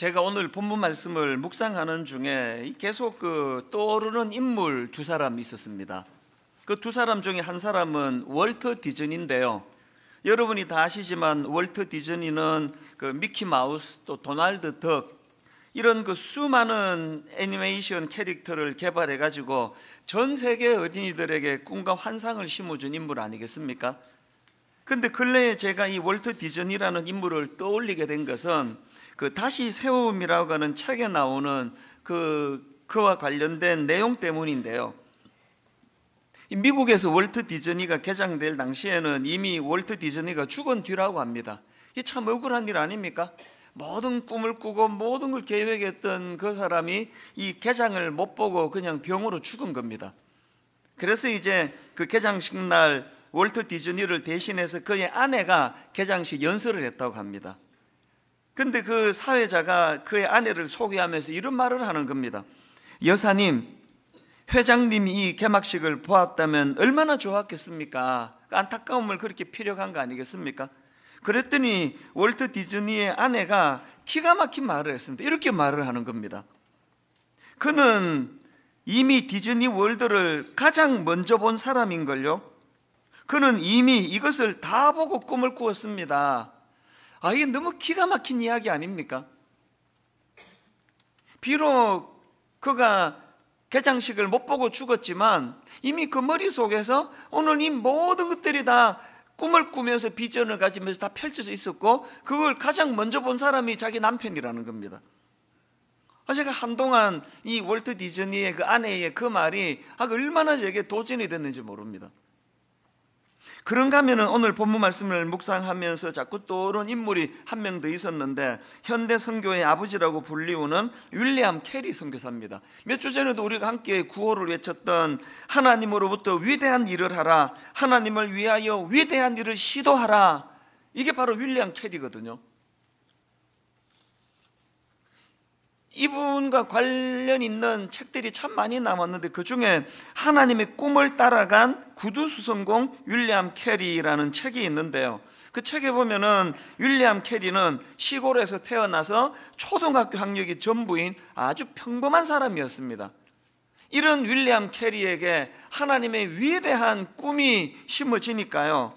제가 오늘 본문 말씀을 묵상하는 중에 계속 그 떠오르는 인물 두 사람이 있었습니다. 그 두 사람 중에 한 사람은 월터 디즈니인데요. 여러분이 다 아시지만 월터 디즈니는 그 미키 마우스 또 도널드 덕 이런 그 수많은 애니메이션 캐릭터를 개발해 가지고 전 세계 어린이들에게 꿈과 환상을 심어준 인물 아니겠습니까? 근데 근래에 제가 이 월터 디즈니라는 인물을 떠올리게 된 것은 그 다시 세움이라고 하는 책에 나오는 그 그와 관련된 내용 때문인데요. 미국에서 월트 디즈니가 개장될 당시에는 이미 월트 디즈니가 죽은 뒤라고 합니다. 이 참 억울한 일 아닙니까? 모든 꿈을 꾸고 모든 걸 계획했던 그 사람이 이 개장을 못 보고 그냥 병으로 죽은 겁니다. 그래서 이제 그 개장식 날 월트 디즈니를 대신해서 그의 아내가 개장식 연설을 했다고 합니다. 근데 그 사회자가 그의 아내를 소개하면서 이런 말을 하는 겁니다. 여사님, 회장님이 이 개막식을 보았다면 얼마나 좋았겠습니까? 그 안타까움을 그렇게 피력한 거 아니겠습니까? 그랬더니 월트 디즈니의 아내가 기가 막힌 말을 했습니다. 이렇게 말을 하는 겁니다. 그는 이미 디즈니 월드를 가장 먼저 본 사람인걸요. 그는 이미 이것을 다 보고 꿈을 꾸었습니다. 아, 이게 너무 기가 막힌 이야기 아닙니까? 비록 그가 개장식을 못 보고 죽었지만 이미 그 머릿속에서 오늘 이 모든 것들이 다 꿈을 꾸면서 비전을 가지면서 다 펼쳐져 있었고 그걸 가장 먼저 본 사람이 자기 남편이라는 겁니다. 아, 제가 한동안 이 월트 디즈니의 그 아내의 그 말이 아, 그 얼마나 제게 도전이 됐는지 모릅니다. 그런가 하면 오늘 본문 말씀을 묵상하면서 자꾸 떠오른 인물이 한 명 더 있었는데 현대 선교의 아버지라고 불리우는 윌리엄 캐리 선교사입니다. 몇 주 전에도 우리가 함께 구호를 외쳤던 하나님으로부터 위대한 일을 하라. 하나님을 위하여 위대한 일을 시도하라. 이게 바로 윌리엄 캐리거든요. 이분과 관련 있는 책들이 참 많이 남았는데 그 중에 하나님의 꿈을 따라간 구두수성공 윌리엄 캐리라는 책이 있는데요. 그 책에 보면은 윌리엄 캐리는 시골에서 태어나서 초등학교 학력이 전부인 아주 평범한 사람이었습니다. 이런 윌리엄 캐리에게 하나님의 위대한 꿈이 심어지니까요.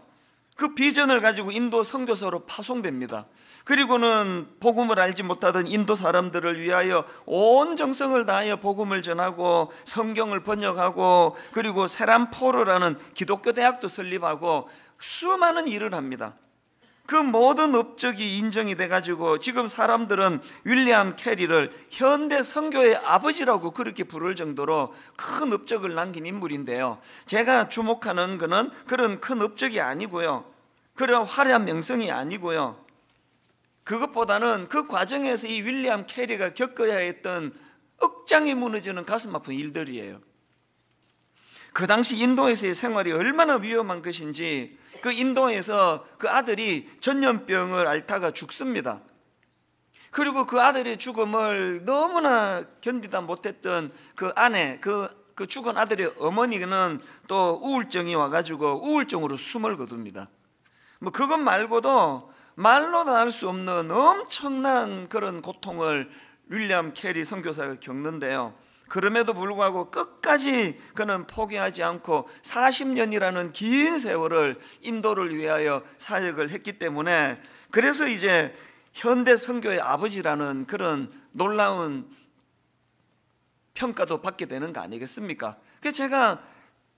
그 비전을 가지고 인도 선교사로 파송됩니다. 그리고는 복음을 알지 못하던 인도 사람들을 위하여 온 정성을 다하여 복음을 전하고 성경을 번역하고 그리고 세란포르라는 기독교 대학도 설립하고 수많은 일을 합니다. 그 모든 업적이 인정이 돼가지고 지금 사람들은 윌리엄 캐리를 현대 성교의 아버지라고 그렇게 부를 정도로 큰 업적을 남긴 인물인데요. 제가 주목하는 그는 그런 큰 업적이 아니고요. 그런 화려한 명성이 아니고요. 그것보다는 그 과정에서 이 윌리엄 캐리가 겪어야 했던 억장이 무너지는 가슴 아픈 일들이에요. 그 당시 인도에서의 생활이 얼마나 위험한 것인지 그 인도에서 그 아들이 전염병을 앓다가 죽습니다. 그리고 그 아들의 죽음을 너무나 견디다 못했던 그 아내, 그, 그 죽은 아들의 어머니는 또 우울증이 와가지고 우울증으로 숨을 거둡니다. 뭐 그것 말고도 말로 나눌 수 없는 엄청난 그런 고통을 윌리엄 캐리 선교사가 겪는데요. 그럼에도 불구하고 끝까지 그는 포기하지 않고 40년이라는 긴 세월을 인도를 위하여 사역을 했기 때문에 그래서 이제 현대 선교의 아버지라는 그런 놀라운 평가도 받게 되는 거 아니겠습니까? 그 제가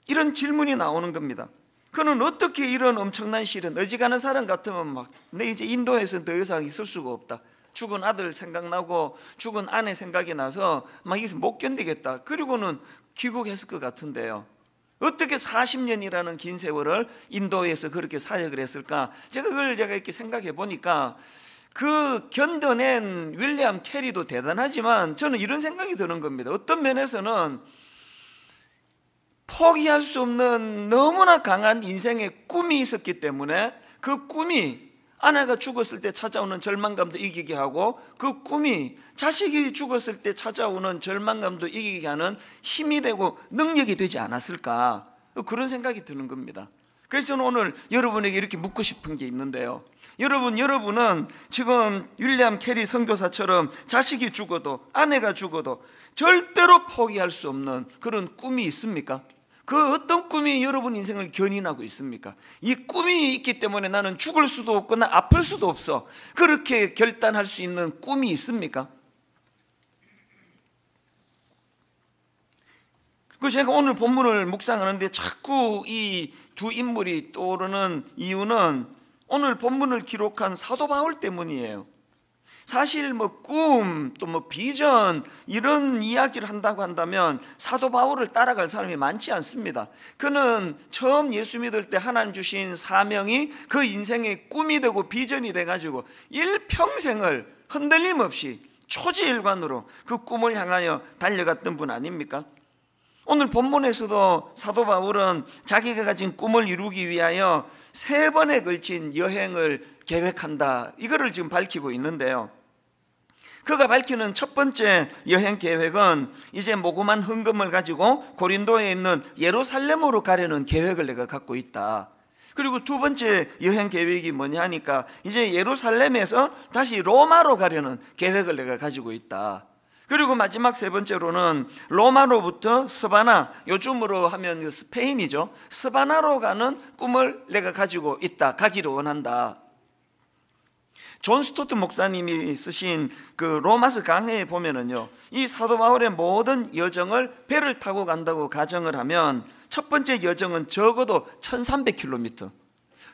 이런 질문이 나오는 겁니다. 그는 어떻게 이런 엄청난 실은 어지간한 사람 같으면 막내 이제 인도에서는 더 이상 있을 수가 없다. 죽은 아들 생각나고 죽은 아내 생각이 나서 막 이게 못 견디겠다. 그리고는 귀국했을 것 같은데요. 어떻게 40년이라는 긴 세월을 인도에서 그렇게 사역을 했을까? 제가 그걸 제가 이렇게 생각해 보니까 그 견뎌낸 윌리엄 캐리도 대단하지만 저는 이런 생각이 드는 겁니다. 어떤 면에서는 포기할 수 없는 너무나 강한 인생의 꿈이 있었기 때문에 그 꿈이 아내가 죽었을 때 찾아오는 절망감도 이기게 하고 그 꿈이 자식이 죽었을 때 찾아오는 절망감도 이기게 하는 힘이 되고 능력이 되지 않았을까 그런 생각이 드는 겁니다. 그래서 저는 오늘 여러분에게 이렇게 묻고 싶은 게 있는데요. 여러분, 여러분은 지금 윌리엄 캐리 선교사처럼 자식이 죽어도 아내가 죽어도 절대로 포기할 수 없는 그런 꿈이 있습니까? 그 어떤 꿈이 여러분 인생을 견인하고 있습니까? 이 꿈이 있기 때문에 나는 죽을 수도 없거나 아플 수도 없어. 그렇게 결단할 수 있는 꿈이 있습니까? 그 제가 오늘 본문을 묵상하는데 자꾸 이 두 인물이 떠오르는 이유는 오늘 본문을 기록한 사도 바울 때문이에요. 사실 뭐 꿈, 또 뭐 비전 이런 이야기를 한다고 한다면 사도 바울을 따라갈 사람이 많지 않습니다. 그는 처음 예수 믿을 때 하나님 주신 사명이 그 인생의 꿈이 되고 비전이 돼 가지고 일평생을 흔들림 없이 초지일관으로 그 꿈을 향하여 달려갔던 분 아닙니까? 오늘 본문에서도 사도 바울은 자기가 가진 꿈을 이루기 위하여 세 번에 걸친 여행을 계획한다. 이거를 지금 밝히고 있는데요. 그가 밝히는 첫 번째 여행 계획은 이제 모금한 흥금을 가지고 고린도에 있는 예루살렘으로 가려는 계획을 내가 갖고 있다. 그리고 두 번째 여행 계획이 뭐냐 하니까 이제 예루살렘에서 다시 로마로 가려는 계획을 내가 가지고 있다. 그리고 마지막 세 번째로는 로마로부터 스바나, 요즘으로 하면 스페인이죠. 스바나로 가는 꿈을 내가 가지고 있다. 가기를 원한다. 존 스토트 목사님이 쓰신 그 로마서 강해에 보면은요, 이 사도 바울의 모든 여정을 배를 타고 간다고 가정을 하면 첫 번째 여정은 적어도 1,300km,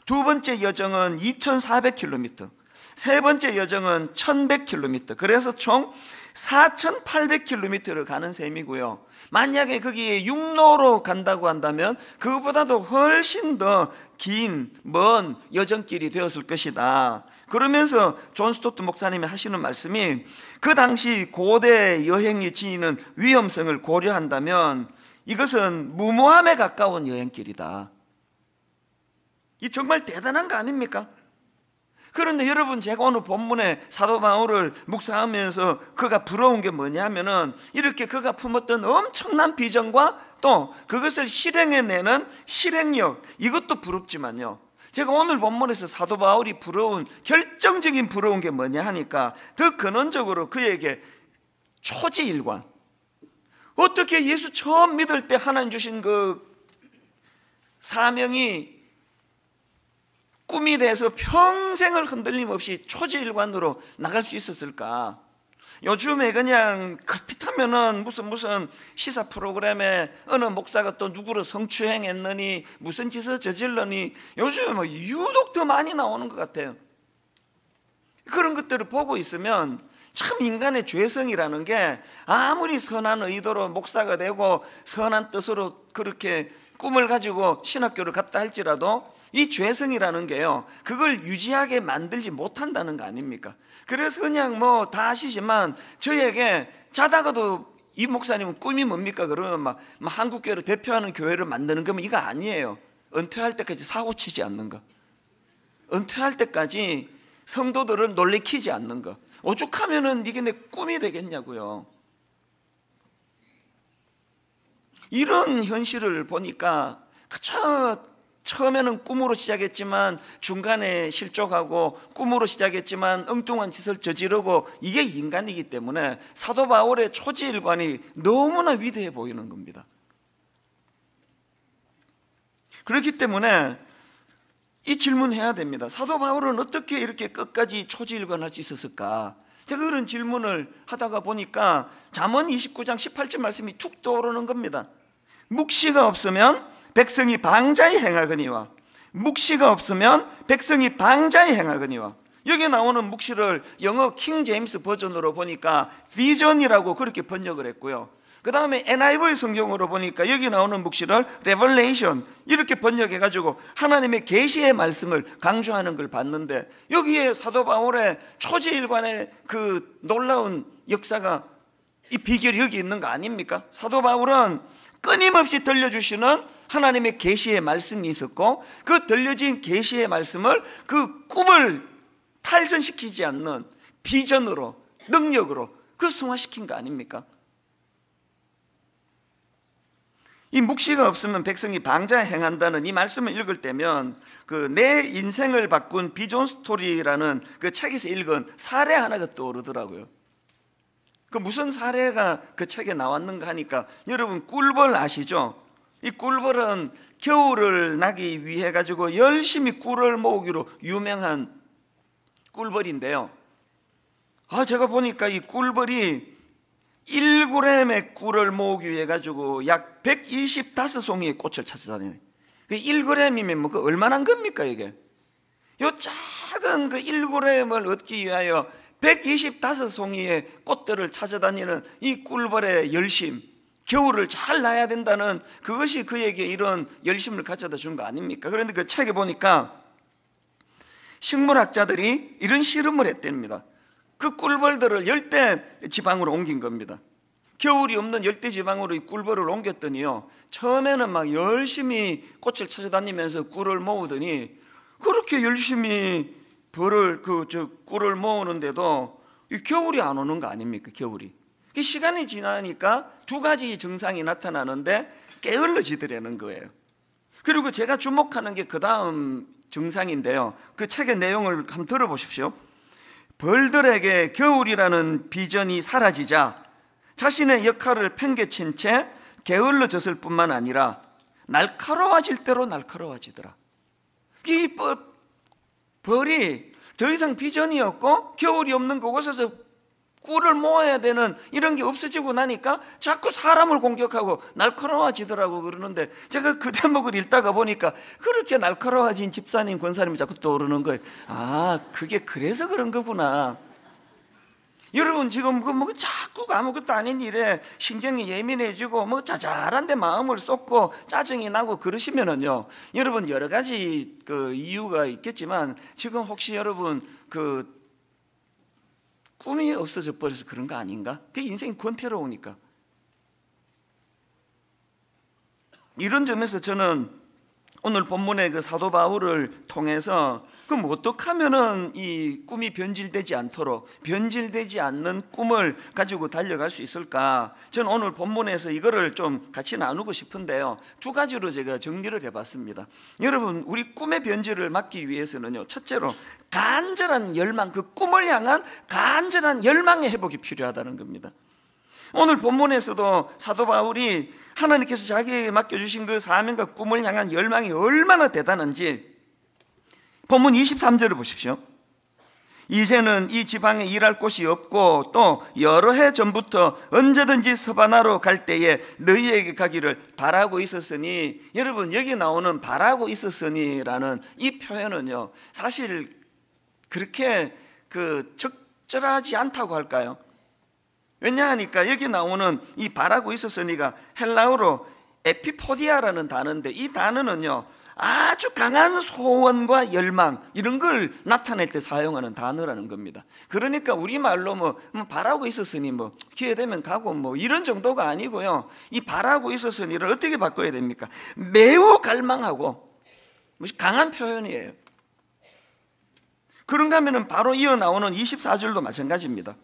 두 번째 여정은 2,400km, 세 번째 여정은 1,100km. 그래서 총 4,800km를 가는 셈이고요. 만약에 거기에 육로로 간다고 한다면 그보다도 훨씬 더 긴 먼 여정길이 되었을 것이다. 그러면서 존 스토트 목사님이 하시는 말씀이 그 당시 고대 여행이 지니는 위험성을 고려한다면 이것은 무모함에 가까운 여행길이다. 이 정말 대단한 거 아닙니까? 그런데 여러분 제가 오늘 본문에 사도 바울을 묵상하면서 그가 부러운 게 뭐냐면은 이렇게 그가 품었던 엄청난 비전과 또 그것을 실행해내는 실행력 이것도 부럽지만요. 제가 오늘 본문에서 사도 바울이 부러운 결정적인 부러운 게 뭐냐 하니까 더 근원적으로 그에게 초지일관 어떻게 예수 처음 믿을 때 하나님 주신 그 사명이 꿈이 돼서 평생을 흔들림 없이 초지일관으로 나갈 수 있었을까? 요즘에 그냥 급핏하면은 무슨 무슨 시사 프로그램에 어느 목사가 또 누구를 성추행했느니 무슨 짓을 저질러니 요즘에 뭐 유독 더 많이 나오는 것 같아요. 그런 것들을 보고 있으면 참 인간의 죄성이라는 게 아무리 선한 의도로 목사가 되고 선한 뜻으로 그렇게 꿈을 가지고 신학교를 갔다 할지라도 이 죄성이라는 게요. 그걸 유지하게 만들지 못한다는 거 아닙니까? 그래서 그냥 뭐 다 아시지만 저에게 자다가도 이 목사님은 꿈이 뭡니까? 그러면 막, 막 한국교회를 대표하는 교회를 만드는 거면 이거 아니에요. 은퇴할 때까지 사고 치지 않는 거. 은퇴할 때까지 성도들을 놀래키지 않는 거. 오죽하면은 이게 내 꿈이 되겠냐고요. 이런 현실을 보니까 그저 처음에는 꿈으로 시작했지만 중간에 실족하고 꿈으로 시작했지만 엉뚱한 짓을 저지르고 이게 인간이기 때문에 사도 바울의 초지일관이 너무나 위대해 보이는 겁니다. 그렇기 때문에 이 질문해야 됩니다. 사도 바울은 어떻게 이렇게 끝까지 초지일관할 수 있었을까? 제가 그런 질문을 하다가 보니까 잠언 29장 18절 말씀이 툭 떠오르는 겁니다. 묵시가 없으면 백성이 방자히 행하거니와 묵시가 없으면 백성이 방자히 행하거니와 여기 나오는 묵시를 영어 킹 제임스 버전으로 보니까 비전이라고 그렇게 번역을 했고요. 그 다음에 NIV 성경으로 보니까 여기 나오는 묵시를 Revelation 이렇게 번역해 가지고 하나님의 계시의 말씀을 강조하는 걸 봤는데 여기에 사도 바울의 초지일관의 그 놀라운 역사가 이 비결이 여기 있는 거 아닙니까? 사도 바울은 끊임없이 들려주시는 하나님의 계시의 말씀이 있었고 그 들려진 계시의 말씀을 그 꿈을 탈선시키지 않는 비전으로 능력으로 그 승화시킨 거 아닙니까? 이 묵시가 없으면 백성이 방자에 행한다는 이 말씀을 읽을 때면 그 내 인생을 바꾼 비존 스토리라는 그 책에서 읽은 사례 하나가 떠오르더라고요. 그 무슨 사례가 그 책에 나왔는가 하니까 여러분 꿀벌 아시죠? 이 꿀벌은 겨울을 나기 위해 가지고 열심히 꿀을 모으기로 유명한 꿀벌인데요. 아, 제가 보니까 이 꿀벌이 1g의 꿀을 모으기 위해 가지고 약 125송이의 꽃을 찾아다녀요. 그 1g이면 뭐그 얼마나 겁니까 이게? 요 작은 그 1g을 얻기 위하여 125송이의 꽃들을 찾아다니는 이 꿀벌의 열심 겨울을 잘 나야 된다는 그것이 그에게 이런 열심을 가져다 준 거 아닙니까? 그런데 그 책에 보니까 식물학자들이 이런 실험을 했답니다. 그 꿀벌들을 열대 지방으로 옮긴 겁니다. 겨울이 없는 열대 지방으로 이 꿀벌을 옮겼더니요. 처음에는 막 열심히 꽃을 찾아다니면서 꿀을 모으더니 그렇게 열심히 벌을 그저 꿀을 모으는데도 이 겨울이 안 오는 거 아닙니까? 겨울이. 그 시간이 지나니까 두 가지 증상이 나타나는데 게을러지더라는 거예요. 그리고 제가 주목하는 게 그 다음 증상인데요. 그 책의 내용을 한번 들어보십시오. 벌들에게 겨울이라는 비전이 사라지자 자신의 역할을 팽개친 채 게을러졌을 뿐만 아니라 날카로워질 대로 날카로워지더라. 이 벌, 벌이 더 이상 비전이 없고 겨울이 없는 그곳에서 꿀을 모아야 되는 이런 게 없어지고 나니까 자꾸 사람을 공격하고 날카로워지더라고 그러는데 제가 그 대목을 읽다가 보니까 그렇게 날카로워진 집사님, 권사님이 자꾸 떠오르는 거예요. 아, 그게 그래서 그런 거구나. 여러분 지금 그 뭐 자꾸 그 아무것도 아닌 일에 신경이 예민해지고 뭐 자잘한데 마음을 쏟고 짜증이 나고 그러시면은요 여러분 여러 가지 그 이유가 있겠지만 지금 혹시 여러분 그 꿈이 없어져 버려서 그런 거 아닌가? 그 인생이 권태로우니까. 이런 점에서 저는 오늘 본문의 그 사도 바울을 통해서 그럼 어떻게 하면은 이 꿈이 변질되지 않도록 변질되지 않는 꿈을 가지고 달려갈 수 있을까? 저는 오늘 본문에서 이거를 좀 같이 나누고 싶은데요. 두 가지로 제가 정리를 해봤습니다. 여러분 우리 꿈의 변질을 막기 위해서는요. 첫째로 간절한 열망, 그 꿈을 향한 간절한 열망의 회복이 필요하다는 겁니다. 오늘 본문에서도 사도 바울이 하나님께서 자기에게 맡겨주신 그 사명과 꿈을 향한 열망이 얼마나 대단한지 본문 23절을 보십시오. 이제는 이 지방에 일할 곳이 없고 또 여러 해 전부터 언제든지 서바나로 갈 때에 너희에게 가기를 바라고 있었으니 여러분 여기 나오는 바라고 있었으니라는 이 표현은요 사실 그렇게 그 적절하지 않다고 할까요? 왜냐하니까 여기 나오는 이 바라고 있었으니가 헬라어로 에피포디아라는 단어인데 이 단어는요 아주 강한 소원과 열망 이런 걸 나타낼 때 사용하는 단어라는 겁니다. 그러니까 우리말로 뭐, 뭐 바라고 있었으니 뭐 기회 되면 가고 뭐 이런 정도가 아니고요. 이 바라고 있었으니를 어떻게 바꿔야 됩니까? 매우 갈망하고 강한 표현이에요. 그런가 하면 바로 이어나오는 24절도 마찬가지입니다.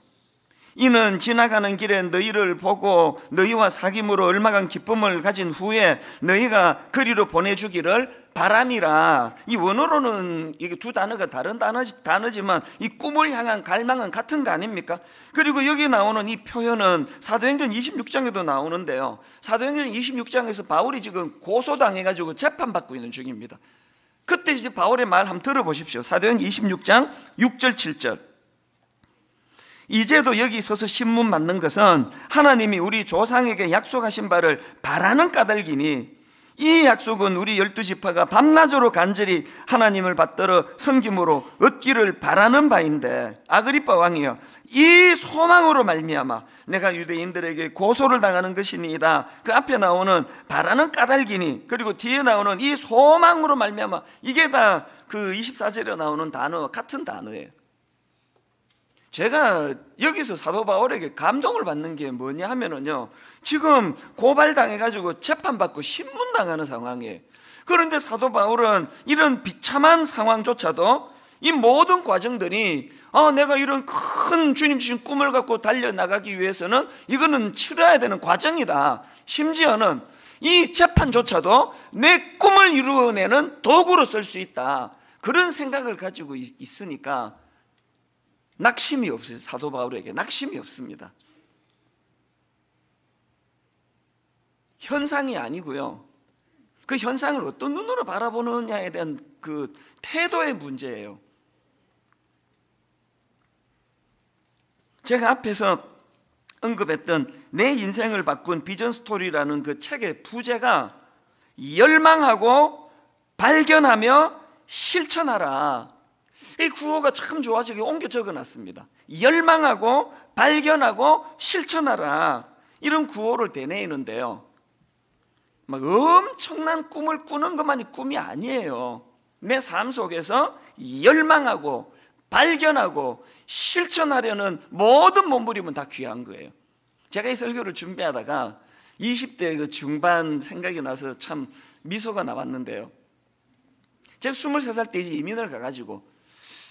이는 지나가는 길에 너희를 보고 너희와 사귐으로 얼마간 기쁨을 가진 후에 너희가 그리로 보내주기를 바람이라 이 원어로는 이게 두 단어가 다른 단어, 단어지만 이 꿈을 향한 갈망은 같은 거 아닙니까? 그리고 여기 나오는 이 표현은 사도행전 26장에도 나오는데요. 사도행전 26장에서 바울이 지금 고소당해가지고 재판받고 있는 중입니다. 그때 이제 바울의 말 한번 들어보십시오. 사도행전 26장 6절 7절. 이제도 여기 서서 신문 맞는 것은 하나님이 우리 조상에게 약속하신 바를 바라는 까닭이니 이 약속은 우리 열두 지파가 밤낮으로 간절히 하나님을 받들어 섬김으로 얻기를 바라는 바인데 아그리빠 왕이여 이 소망으로 말미암아 내가 유대인들에게 고소를 당하는 것이니이다 그 앞에 나오는 바라는 까닭이니 그리고 뒤에 나오는 이 소망으로 말미암아 이게 다 그 24절에 나오는 단어 같은 단어예요 제가 여기서 사도 바울에게 감동을 받는 게 뭐냐 하면은요. 지금 고발당해 가지고 재판받고 신문 당하는 상황에 그런데 사도 바울은 이런 비참한 상황조차도 이 모든 과정들이 아, 내가 이런 큰 주님 주신 꿈을 갖고 달려나가기 위해서는 이거는 치러야 되는 과정이다. 심지어는 이 재판조차도 내 꿈을 이루어내는 도구로 쓸 수 있다. 그런 생각을 가지고 있으니까 낙심이 없어요. 사도 바울에게 낙심이 없습니다. 현상이 아니고요. 그 현상을 어떤 눈으로 바라보느냐에 대한 그 태도의 문제예요. 제가 앞에서 언급했던 내 인생을 바꾼 비전 스토리라는 그 책의 부제가 열망하고 발견하며 실천하라. 이 구호가 참 좋아서 여기 옮겨 적어놨습니다. 열망하고 발견하고 실천하라 이런 구호를 되뇌는데요막 엄청난 꿈을 꾸는 것만이 꿈이 아니에요. 내 삶 속에서 열망하고 발견하고 실천하려는 모든 몸부림은 다 귀한 거예요. 제가 이 설교를 준비하다가 20대 그 중반 생각이 나서 참 미소가 나왔는데요. 제가 23살 때 이민을 가가지고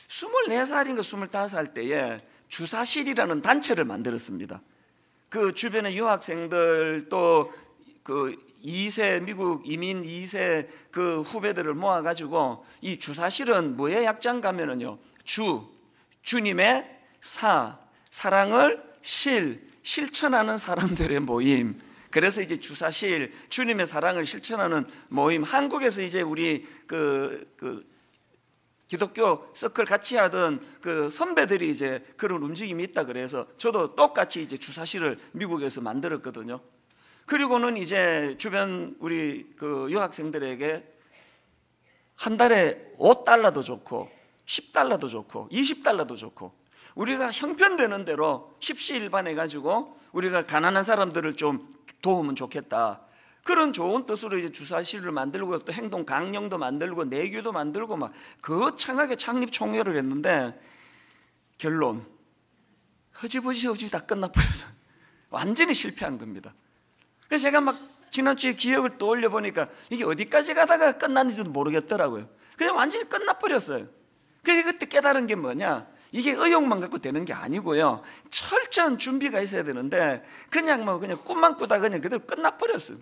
24살인가 25살 때에 주사실이라는 단체를 만들었습니다. 그 주변의 유학생들 또그 2세 미국 이민 2세 그 후배들을 모아 가지고 이 주사실은 뭐의 약장 가면은요. 주 주님의 사 사랑을 실 실천하는 사람들의 모임. 그래서 이제 주사실 주님의 사랑을 실천하는 모임. 한국에서 이제 우리 그, 그 기독교 서클 같이 하던 그 선배들이 이제 그런 움직임이 있다 그래서 저도 똑같이 이제 주사실을 미국에서 만들었거든요. 그리고는 이제 주변 우리 그 유학생들에게 한 달에 5달러도 좋고 10달러도 좋고 20달러도 좋고 우리가 형편되는 대로 십시일반해 가지고 우리가 가난한 사람들을 좀 도우면 좋겠다. 그런 좋은 뜻으로 이제 주사실을 만들고 또 행동 강령도 만들고 내규도 만들고 막 거창하게 창립 총회를 했는데 결론 허지부지 허지다 끝나버려서 완전히 실패한 겁니다. 그래서 제가 막 지난주에 기억을 떠올려 보니까 이게 어디까지 가다가 끝났는지도 모르겠더라고요. 그냥 완전히 끝나버렸어요. 그래서 그때 깨달은 게 뭐냐? 이게 의욕만 갖고 되는 게 아니고요. 철저한 준비가 있어야 되는데 그냥 뭐 그냥 꿈만 꾸다 그냥 그대로 끝나버렸어요.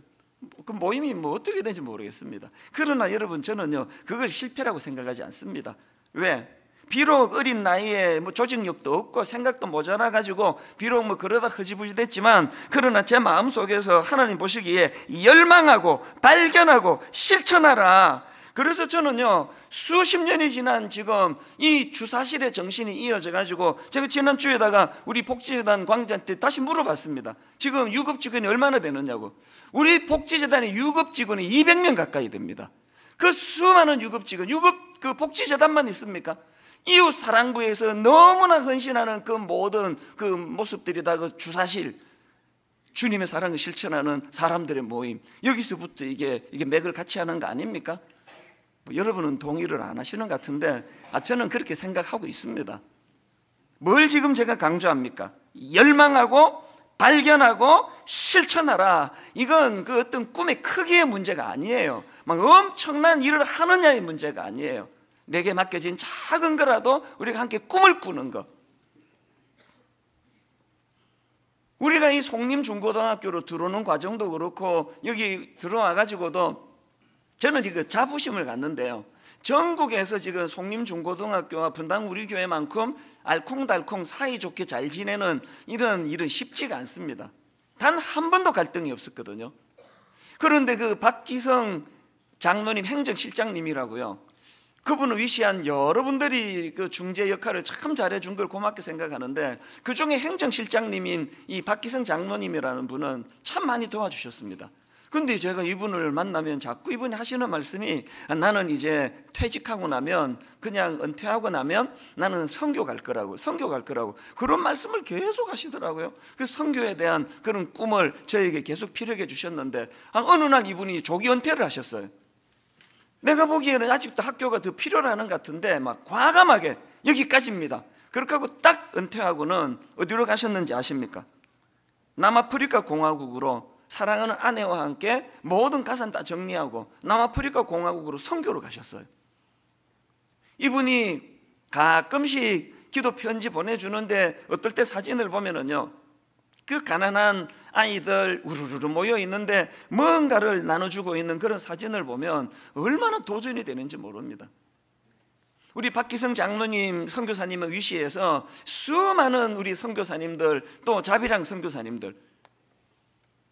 그 모임이 뭐 어떻게 되는지 모르겠습니다. 그러나 여러분 저는요 그걸 실패라고 생각하지 않습니다. 왜? 비록 어린 나이에 뭐 조직력도 없고 생각도 모자라 가지고 비록 뭐 그러다 흐지부지 됐지만 그러나 제 마음 속에서 하나님 보시기에 열망하고 발견하고 실천하라 그래서 저는요 수십 년이 지난 지금 이 주사실의 정신이 이어져 가지고 제가 지난 주에다가 우리 복지재단 광자한테 다시 물어봤습니다. 지금 유급 직원이 얼마나 되느냐고. 우리 복지재단의 유급 직원이 200명 가까이 됩니다. 그 수많은 유급 직원, 유급 그 복지재단만 있습니까? 이웃 사랑부에서 너무나 헌신하는 그 모든 그 모습들이 다그 주사실 주님의 사랑을 실천하는 사람들의 모임 여기서부터 이게 이게 맥을 같이 하는 거 아닙니까? 뭐 여러분은 동의를 안 하시는 것 같은데 아, 저는 그렇게 생각하고 있습니다. 뭘 지금 제가 강조합니까? 열망하고 발견하고 실천하라. 이건 그 어떤 꿈의 크기의 문제가 아니에요. 막 엄청난 일을 하느냐의 문제가 아니에요. 내게 맡겨진 작은 거라도 우리가 함께 꿈을 꾸는 것. 우리가 이 송림 중고등학교로 들어오는 과정도 그렇고 여기 들어와 가지고도 저는 이거 자부심을 갖는데요. 전국에서 지금 송림중고등학교와 분당 우리 교회만큼 알콩달콩 사이좋게 잘 지내는 이런 일은 쉽지가 않습니다. 단 한 번도 갈등이 없었거든요. 그런데 그 박기성 장로님 행정실장님이라고요. 그분을 위시한 여러분들이 그 중재 역할을 참 잘해준 걸 고맙게 생각하는데 그 중에 행정실장님인 이 박기성 장로님이라는 분은 참 많이 도와주셨습니다. 근데 제가 이분을 만나면 자꾸 이분이 하시는 말씀이 나는 이제 퇴직하고 나면 그냥 은퇴하고 나면 나는 성교갈 거라고 성교갈 거라고 그런 말씀을 계속 하시더라고요. 그성교에 대한 그런 꿈을 저에게 계속 피력해 주셨는데 아, 어느 날 이분이 조기 은퇴를 하셨어요. 내가 보기에는 아직도 학교가 더 필요라는 것 같은데 막 과감하게 여기까지입니다. 그렇게 하고 딱 은퇴하고는 어디로 가셨는지 아십니까? 남아프리카 공화국으로 사랑하는 아내와 함께 모든 가산 다 정리하고 남아프리카 공화국으로 선교로 가셨어요. 이분이 가끔씩 기도 편지 보내주는데 어떨 때 사진을 보면은요 그 가난한 아이들 우르르 모여 있는데 뭔가를 나눠주고 있는 그런 사진을 보면 얼마나 도전이 되는지 모릅니다. 우리 박기성 장로님 선교사님의 위시에서 수많은 우리 선교사님들 또 자비랑 선교사님들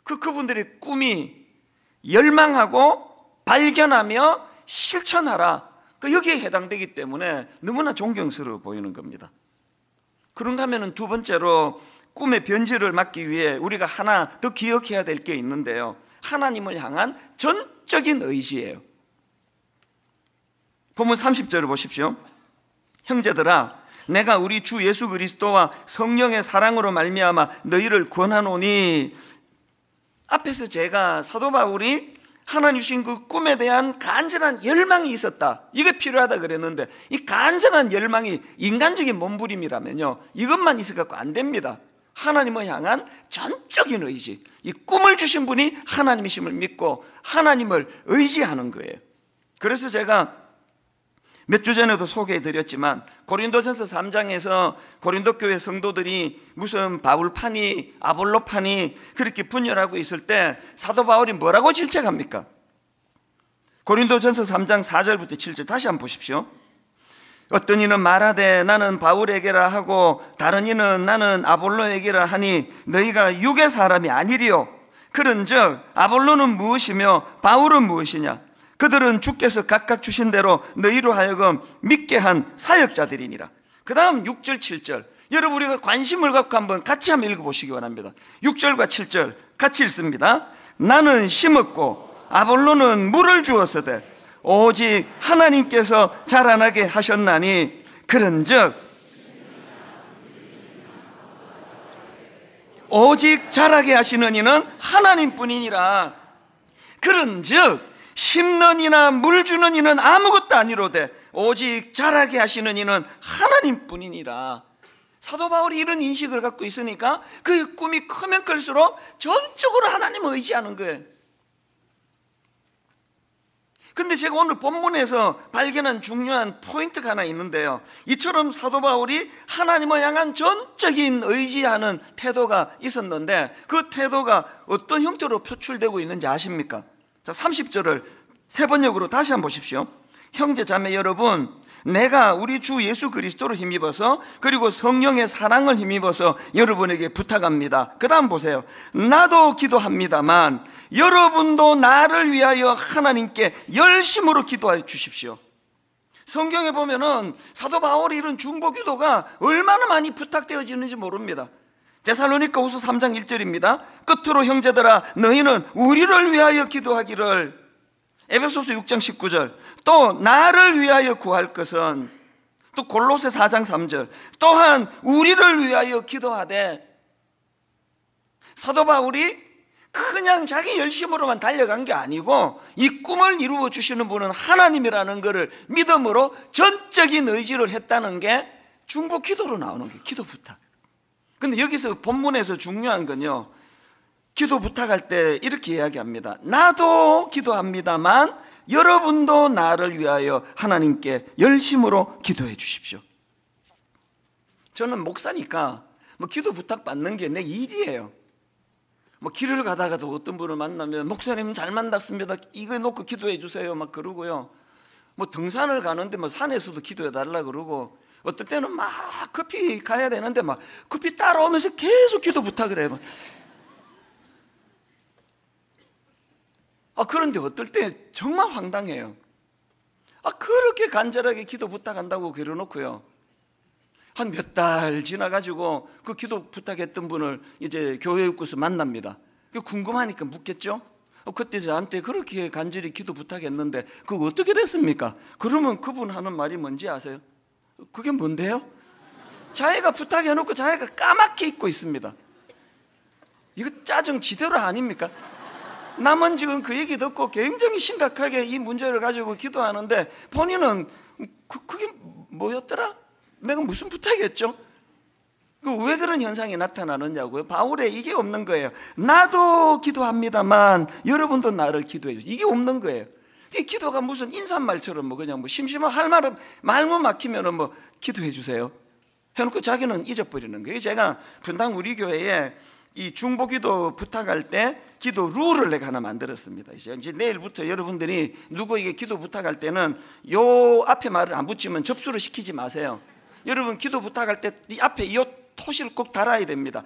그 그분들의 꿈이 열망하고 발견하며 실천하라. 그 여기에 해당되기 때문에 너무나 존경스러워 보이는 겁니다. 그런가 하면 두 번째로 꿈의 변질을 막기 위해 우리가 하나 더 기억해야 될 게 있는데요. 하나님을 향한 전적인 의지예요. 본문 30절을 보십시오. 형제들아 내가 우리 주 예수 그리스도와 성령의 사랑으로 말미암아 너희를 권하노니 앞에서 제가 사도 바울이 하나님 주신 그 꿈에 대한 간절한 열망이 있었다. 이게 필요하다 그랬는데 이 간절한 열망이 인간적인 몸부림이라면요. 이것만 있어 갖고 안 됩니다. 하나님을 향한 전적인 의지. 이 꿈을 주신 분이 하나님이심을 믿고 하나님을 의지하는 거예요. 그래서 제가 몇주 전에도 소개해 드렸지만 고린도전서 3장에서 고린도 교회 성도들이 무슨 바울판이 아볼로판이 그렇게 분열하고 있을 때 사도 바울이 뭐라고 질책합니까? 고린도전서 3장 4절부터 7절 다시 한번 보십시오. 어떤 이는 말하되 나는 바울에게라 하고 다른 이는 나는 아볼로에게라 하니 너희가 육의 사람이 아니리요. 그런즉 아볼로는 무엇이며 바울은 무엇이냐? 그들은 주께서 각각 주신 대로 너희로 하여금 믿게 한 사역자들이니라. 그 다음 6절, 7절. 여러분, 우리가 관심을 갖고 한번 같이 한번 읽어보시기 원합니다. 6절과 7절 같이 읽습니다. 나는 심었고, 아볼로는 물을 주었으되, 오직 하나님께서 자라나게 하셨나니, 그런 즉, 오직 자라게 하시는 이는 하나님 뿐이니라. 그런 즉, 심는 이나 물 주는 이는 아무것도 아니로되 오직 자라게 하시는 이는 하나님뿐이니라. 사도 바울이 이런 인식을 갖고 있으니까 그 꿈이 크면 클수록 전적으로 하나님을 의지하는 거예요. 근데 제가 오늘 본문에서 발견한 중요한 포인트가 하나 있는데요. 이처럼 사도 바울이 하나님을 향한 전적인 의지하는 태도가 있었는데 그 태도가 어떤 형태로 표출되고 있는지 아십니까? 자, 30절을 세 번역으로 다시 한번 보십시오. 형제 자매 여러분, 내가 우리 주 예수 그리스도를 힘입어서 그리고 성령의 사랑을 힘입어서 여러분에게 부탁합니다. 그다음 보세요. 나도 기도합니다만 여러분도 나를 위하여 하나님께 열심으로 기도해 주십시오. 성경에 보면은 사도 바울이 이런 중보 기도가 얼마나 많이 부탁되어지는지 모릅니다. 제살로니카후수 3장 1절입니다. 끝으로 형제들아 너희는 우리를 위하여 기도하기를 에베소서 6장 19절 또 나를 위하여 구할 것은 또 골로새 4장 3절 또한 우리를 위하여 기도하되 사도 바울이 그냥 자기 열심으로만 달려간 게 아니고 이 꿈을 이루어 주시는 분은 하나님이라는 것을 믿음으로 전적인 의지를 했다는 게 중보 기도로 나오는 게 기도 부탁. 근데 여기서 본문에서 중요한 건요. 기도 부탁할 때 이렇게 이야기합니다. 나도 기도합니다만 여러분도 나를 위하여 하나님께 열심으로 기도해 주십시오. 저는 목사니까 뭐 기도 부탁받는 게 내 일이에요. 뭐 길을 가다가도 어떤 분을 만나면 목사님 잘 만났습니다. 이거 놓고 기도해 주세요. 막 그러고요. 뭐 등산을 가는데 뭐 산에서도 기도해 달라 그러고 어떨 때는 막 급히 가야 되는데 막 급히 따라오면서 계속 기도 부탁을 해요. 아, 그런데 어떨 때 정말 황당해요. 아, 그렇게 간절하게 기도 부탁한다고 그려놓고요. 한 몇 달 지나가지고 그 기도 부탁했던 분을 이제 교회 입구에서 만납니다. 그 궁금하니까 묻겠죠? 어, 그때 저한테 그렇게 간절히 기도 부탁했는데 그거 어떻게 됐습니까? 그러면 그분 하는 말이 뭔지 아세요? 그게 뭔데요? 자기가 부탁해놓고 자기가 까맣게 입고 있습니다. 이거 짜증 지대로 아닙니까? 남은 지금 그 얘기 듣고 굉장히 심각하게 이 문제를 가지고 기도하는데 본인은 그, 그게 뭐였더라? 내가 무슨 부탁했죠? 그 왜 그런 현상이 나타나느냐고요? 바울에 이게 없는 거예요. 나도 기도합니다만 여러분도 나를 기도해 주세요. 이게 없는 거예요. 이 기도가 무슨 인사말처럼 뭐 그냥 뭐 심심한 할 말은 말만 막히면은 뭐 기도해 주세요. 해놓고 자기는 잊어버리는 거예요. 제가 분당 우리 교회에 이 중보기도 부탁할 때 기도 룰을 내가 하나 만들었습니다. 이제 내일부터 여러분들이 누구에게 기도 부탁할 때는 요 앞에 말을 안 붙이면 접수를 시키지 마세요. 여러분 기도 부탁할 때 이 앞에 이 토시를 꼭 달아야 됩니다.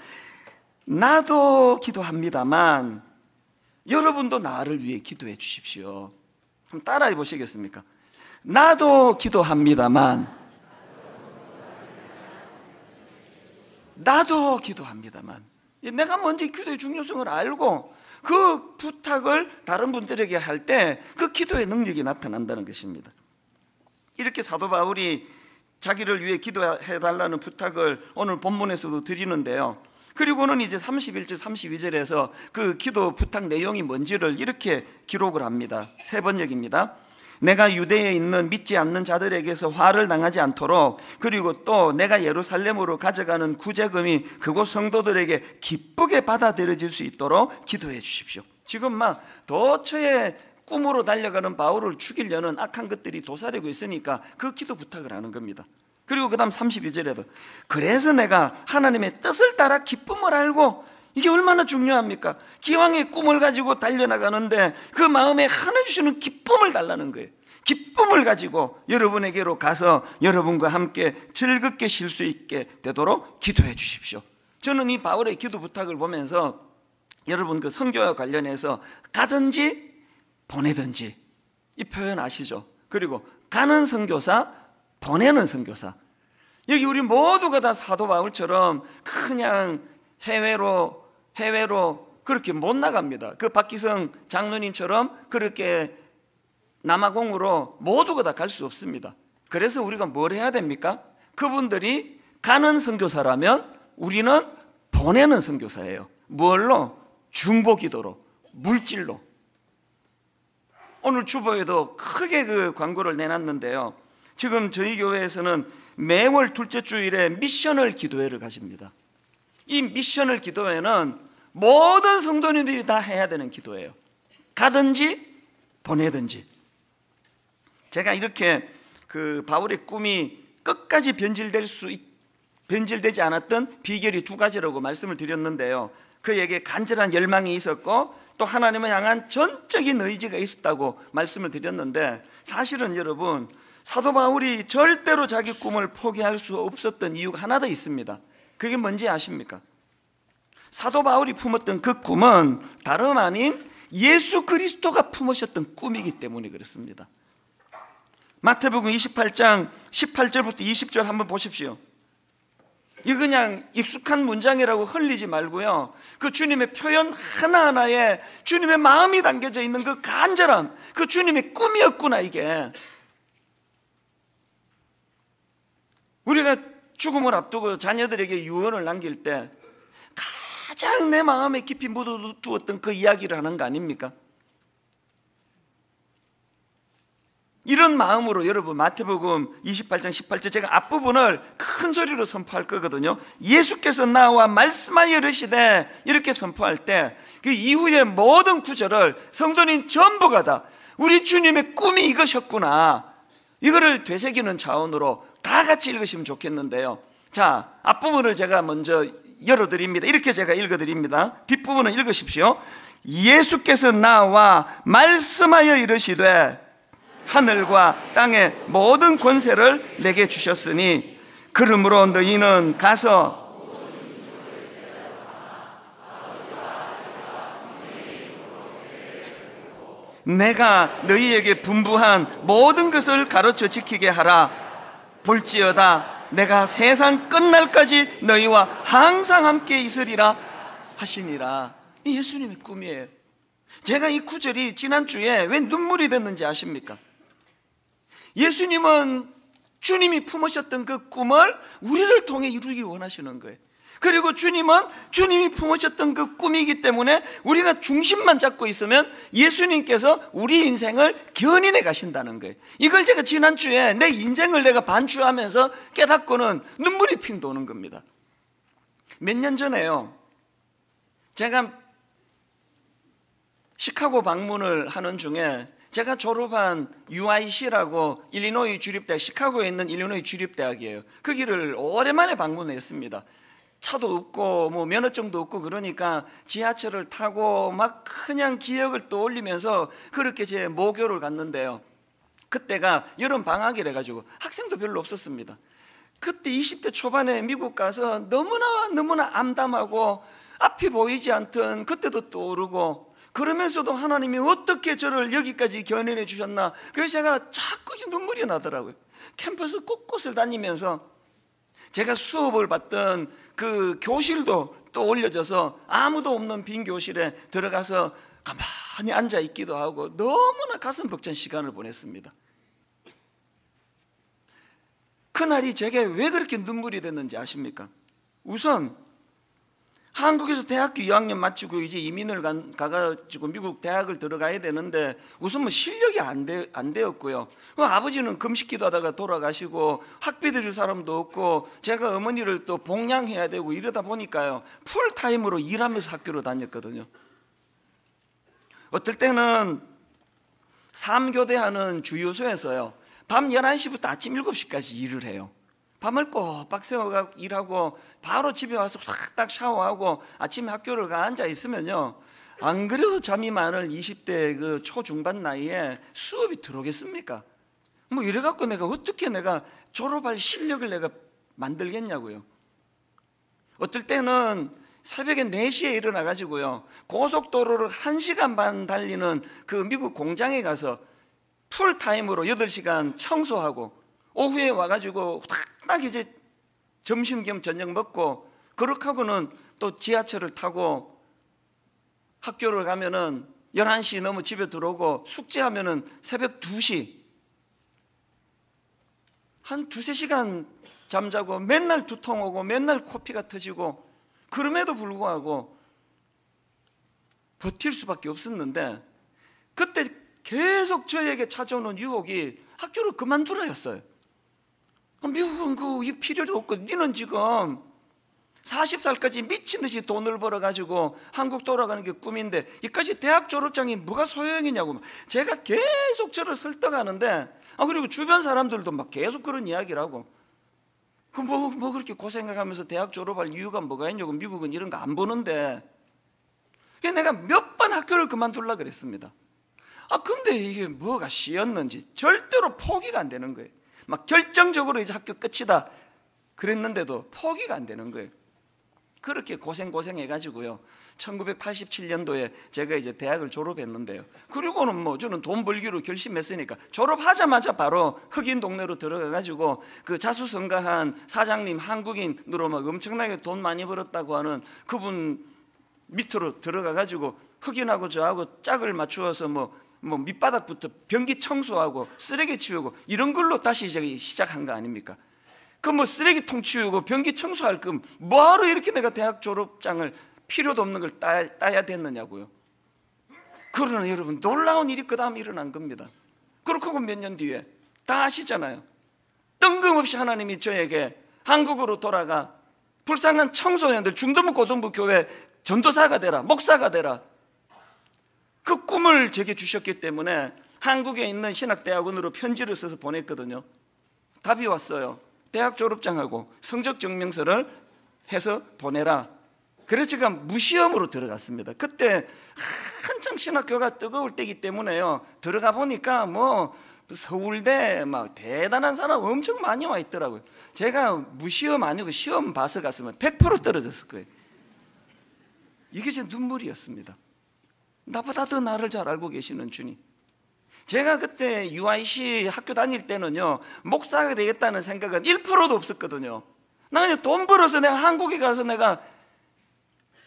나도 기도합니다만 여러분도 나를 위해 기도해 주십시오. 한번 따라해 보시겠습니까? 나도 기도합니다만 나도 기도합니다만 내가 먼저 기도의 중요성을 알고 그 부탁을 다른 분들에게 할 때 그 기도의 능력이 나타난다는 것입니다. 이렇게 사도 바울이 자기를 위해 기도해 달라는 부탁을 오늘 본문에서도 드리는데요. 그리고는 이제 31절 32절에서 그 기도 부탁 내용이 뭔지를 이렇게 기록을 합니다. 세 번역입니다. 내가 유대에 있는 믿지 않는 자들에게서 화를 당하지 않도록 그리고 또 내가 예루살렘으로 가져가는 구제금이 그곳 성도들에게 기쁘게 받아들여질 수 있도록 기도해 주십시오. 지금 막 도처에 꿈으로 달려가는 바울을 죽이려는 악한 것들이 도사리고 있으니까 그 기도 부탁을 하는 겁니다. 그리고 그 다음 32절에도 그래서 내가 하나님의 뜻을 따라 기쁨을 알고 이게 얼마나 중요합니까? 기왕의 꿈을 가지고 달려나가는데 그 마음에 하나 주시는 기쁨을 달라는 거예요. 기쁨을 가지고 여러분에게로 가서 여러분과 함께 즐겁게 쉴 수 있게 되도록 기도해 주십시오. 저는 이 바울의 기도 부탁을 보면서 여러분 그성교와 관련해서 가든지 보내든지 이 표현 아시죠? 그리고 가는 성교사 보내는 선교사. 여기 우리 모두가 다 사도 바울처럼 그냥 해외로 해외로 그렇게 못 나갑니다. 그 박기성 장로님처럼 그렇게 남아공으로 모두가 다 갈 수 없습니다. 그래서 우리가 뭘 해야 됩니까? 그분들이 가는 선교사라면 우리는 보내는 선교사예요. 뭘로? 중보기도로, 물질로. 오늘 주보에도 크게 그 광고를 내놨는데요. 지금 저희 교회에서는 매월 둘째 주일에 미션을 기도회를 가십니다. 이 미션을 기도회는 모든 성도님들이 다 해야 되는 기도예요. 가든지 보내든지. 제가 이렇게 그 바울의 꿈이 끝까지 변질될 수 있, 변질되지 않았던 비결이 두 가지라고 말씀을 드렸는데요. 그에게 간절한 열망이 있었고 또 하나님을 향한 전적인 의지가 있었다고 말씀을 드렸는데 사실은 여러분 사도 바울이 절대로 자기 꿈을 포기할 수 없었던 이유가 하나 더 있습니다. 그게 뭔지 아십니까? 사도 바울이 품었던 그 꿈은 다름 아닌 예수 그리스도가 품으셨던 꿈이기 때문에 그렇습니다. 마태복음 28장 18절부터 20절 한번 보십시오. 이 그냥 익숙한 문장이라고 흘리지 말고요. 그 주님의 표현 하나하나에 주님의 마음이 담겨져 있는 그 간절함, 그 주님의 꿈이었구나 이게. 우리가 죽음을 앞두고 자녀들에게 유언을 남길 때 가장 내 마음에 깊이 묻어두었던 그 이야기를 하는 거 아닙니까? 이런 마음으로 여러분 마태복음 28장 18절 제가 앞부분을 큰 소리로 선포할 거거든요. 예수께서 나와 말씀하여 이르시되 이렇게 선포할 때 그 이후의 모든 구절을 성도님 전부가 다 우리 주님의 꿈이 이것이었구나. 이거를 되새기는 차원으로 다 같이 읽으시면 좋겠는데요. 자, 앞부분을 제가 먼저 열어드립니다. 이렇게 제가 읽어드립니다. 뒷부분은 읽으십시오. 예수께서 나와 말씀하여 이르시되 하늘과 땅의 모든 권세를 내게 주셨으니 그러므로 너희는 가서 내가 너희에게 분부한 모든 것을 가르쳐 지키게 하라. 볼지어다 내가 세상 끝날까지 너희와 항상 함께 있으리라 하시니라 이 예수님의 꿈이에요 제가 이 구절이 지난주에 왜 눈물이 됐는지 아십니까? 예수님은 주님이 품으셨던 그 꿈을 우리를 통해 이루기 원하시는 거예요 그리고 주님은 주님이 품으셨던 그 꿈이기 때문에 우리가 중심만 잡고 있으면 예수님께서 우리 인생을 견인해 가신다는 거예요. 이걸 제가 지난주에 내 인생을 내가 반추하면서 깨닫고는 눈물이 핑 도는 겁니다. 몇 년 전에요. 제가 시카고 방문을 하는 중에 제가 졸업한 UIC라고 일리노이 주립대학 시카고에 있는 일리노이 주립대학이에요. 그 길을 오랜만에 방문했습니다. 차도 없고 뭐 면허증도 없고 그러니까 지하철을 타고 막 그냥 기억을 떠올리면서 그렇게 제 모교를 갔는데요. 그때가 여름 방학이래 가지고 학생도 별로 없었습니다. 그때 20대 초반에 미국 가서 너무나 너무나 암담하고 앞이 보이지 않던 그때도 떠오르고 그러면서도 하나님이 어떻게 저를 여기까지 견인해 주셨나 그래서 제가 자꾸 눈물이 나더라고요 캠퍼스 곳곳을 다니면서 제가 수업을 받던 그 교실도 또 올려져서 아무도 없는 빈 교실에 들어가서 가만히 앉아 있기도 하고 너무나 가슴 벅찬 시간을 보냈습니다. 그날이 제게 왜 그렇게 눈물이 됐는지 아십니까? 우선 한국에서 대학교 2학년 마치고 이제 이민을 간, 가가지고 미국 대학을 들어가야 되는데 우선 뭐 실력이 안, 되, 안 되었고요. 그럼 아버지는 금식기도 하다가 돌아가시고 학비 드릴 사람도 없고 제가 어머니를 또 봉양해야 되고 이러다 보니까요. 풀타임으로 일하면서 학교로 다녔거든요. 어떨 때는 3교대 하는 주유소에서요. 밤 11시부터 아침 7시까지 일을 해요. 밤을 꼭빡 세워가 일하고 바로 집에 와서 싹딱 샤워하고 아침에 학교를 가 앉아 있으면요. 안 그래도 잠이 많을 20대 그 초중반 나이에 수업이 들어오겠습니까? 뭐 이래갖고 내가 어떻게 내가 졸업할 실력을 내가 만들겠냐고요. 어떨 때는 새벽에 4시에 일어나가지고요. 고속도로를 1시간 반 달리는 그 미국 공장에 가서 풀타임으로 8시간 청소하고 오후에 와가지고 탁딱 이제 점심 겸 저녁 먹고 그렇하고는 또 지하철을 타고 학교를 가면은 11시 넘어 집에 들어오고 숙제하면은 새벽 2시 한 두세 시간 잠자고 맨날 두통 오고 맨날 코피가 터지고 그럼에도 불구하고 버틸 수밖에 없었는데 그때 계속 저에게 찾아오는 유혹이 학교를 그만두라였어요. 그 미국은 그 필요도 없고 니는 지금 40살까지 미친 듯이 돈을 벌어가지고 한국 돌아가는 게 꿈인데 이까지 대학 졸업장이 뭐가 소용이냐고 제가 계속 저를 설득하는데 아 그리고 주변 사람들도 막 계속 그런 이야기를 하고 그뭐 뭐 그렇게 고생하면서 대학 졸업할 이유가 뭐가 있냐고 미국은 이런 거 안 보는데 내가 몇 번 학교를 그만둘라 그랬습니다 아 근데 이게 뭐가 쉬었는지 절대로 포기가 안 되는 거예요 막 결정적으로 이제 학교 끝이다 그랬는데도 포기가 안 되는 거예요. 그렇게 고생 고생해 가지고요. 1987년도에 제가 이제 대학을 졸업했는데요. 그리고는 뭐 저는 돈 벌기로 결심했으니까 졸업하자마자 바로 흑인 동네로 들어가 가지고 그 자수성가한 사장님 한국인으로 막 엄청나게 돈 많이 벌었다고 하는 그분 밑으로 들어가 가지고 흑인하고 저하고 짝을 맞추어서 뭐뭐 밑바닥부터 변기 청소하고 쓰레기 치우고 이런 걸로 다시 이제 시작한 거 아닙니까? 그뭐 쓰레기통 치우고 변기 청소할 끔 뭐하러 이렇게 내가 대학 졸업장을 필요도 없는 걸 따야, 따야 됐느냐고요. 그러나 여러분 놀라운 일이 그 다음 일어난 겁니다. 그렇고 그 몇년 뒤에 다 아시잖아요. 뜬금없이 하나님이 저에게 한국으로 돌아가 불쌍한 청소년들 중등부 고등부 교회 전도사가 되라 목사가 되라 그 꿈을 제게 주셨기 때문에 한국에 있는 신학대학원으로 편지를 써서 보냈거든요. 답이 왔어요. 대학 졸업장하고 성적 증명서를 해서 보내라. 그래서 제가 무시험으로 들어갔습니다. 그때 한창 신학교가 뜨거울 때이기 때문에요. 들어가 보니까 뭐 서울대 막 대단한 사람 엄청 많이 와 있더라고요. 제가 무시험 아니고 시험 봐서 갔으면 100% 떨어졌을 거예요. 이게 제 눈물이었습니다. 나보다 더 나를 잘 알고 계시는 주님. 제가 그때 UIC 학교 다닐 때는요, 목사가 되겠다는 생각은 1%도 없었거든요. 나 그냥 돈 벌어서 내가 한국에 가서 내가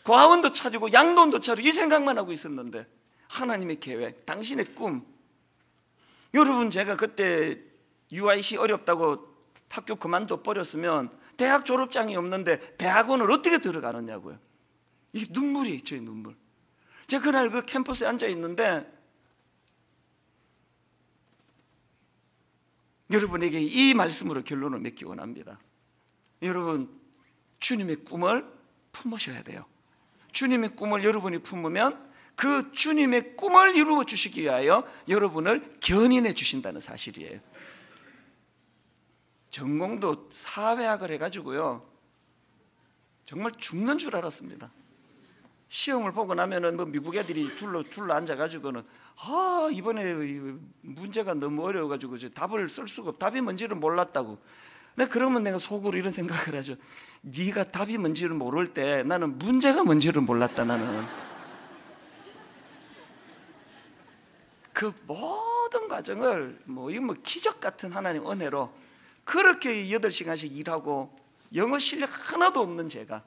과원도 차고 양돈도 차고이 생각만 하고 있었는데, 하나님의 계획, 당신의 꿈. 여러분, 제가 그때 UIC 어렵다고 학교 그만둬 버렸으면 대학 졸업장이 없는데 대학원을 어떻게 들어가느냐고요. 이게 눈물이 저의 눈물. 제가 그날 그 캠퍼스에 앉아 있는데 여러분에게 이 말씀으로 결론을 맺기 원합니다. 여러분 주님의 꿈을 품으셔야 돼요. 주님의 꿈을 여러분이 품으면 그 주님의 꿈을 이루어 주시기 위하여 여러분을 견인해 주신다는 사실이에요. 전공도 사회학을 해가지고요. 정말 죽는 줄 알았습니다. 시험을 보고 나면은 뭐 미국 애들이 둘러 둘러 앉아가지고는 아 이번에 문제가 너무 어려워가지고 답을 쓸 수가 없. 답이 뭔지를 몰랐다고. 근 네, 그러면 내가 속으로 이런 생각을 하죠. 네가 답이 뭔지를 모를 때 나는 문제가 뭔지를 몰랐다 나는. 그 모든 과정을 뭐 이건 뭐 기적 같은 하나님 은혜로 그렇게 8시간씩 일하고 영어 실력 하나도 없는 제가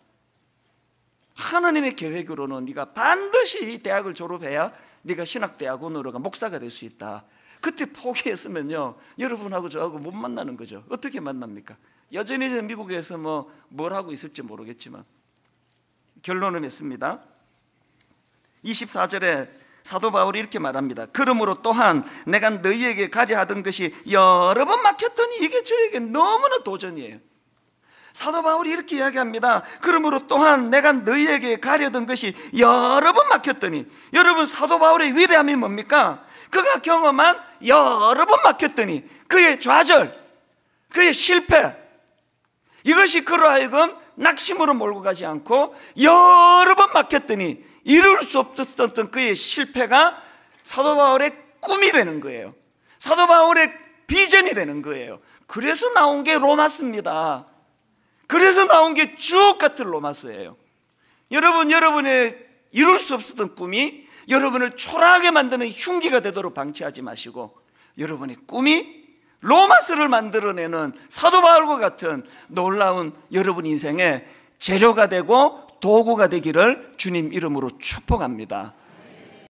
하나님의 계획으로는 네가 반드시 대학을 졸업해야 네가 신학대학원으로가 목사가 될 수 있다. 그때 포기했으면요 여러분하고 저하고 못 만나는 거죠. 어떻게 만납니까? 여전히 미국에서 뭐 뭘 하고 있을지 모르겠지만 결론은 했습니다. 24절에 사도 바울이 이렇게 말합니다. 그러므로 또한 내가 너희에게 가려 하던 것이 여러 번 막혔더니 이게 저에게 너무나 도전이에요. 사도 바울이 이렇게 이야기합니다. 그러므로 또한 내가 너희에게 가려던 것이 여러 번 막혔더니 여러분 사도 바울의 위대함이 뭡니까? 그가 경험한 여러 번 막혔더니 그의 좌절, 그의 실패 이것이 그로 하여금 낙심으로 몰고 가지 않고 여러 번 막혔더니 이룰 수 없었던 그의 실패가 사도 바울의 꿈이 되는 거예요. 사도 바울의 비전이 되는 거예요. 그래서 나온 게 로마스입니다. 그래서 나온 게 주옥 같은 로마서예요. 여러분, 여러분의 이룰 수 없었던 꿈이 여러분을 초라하게 만드는 흉기가 되도록 방치하지 마시고 여러분의 꿈이 로마서를 만들어내는 사도 바울과 같은 놀라운 여러분 인생의 재료가 되고 도구가 되기를 주님 이름으로 축복합니다.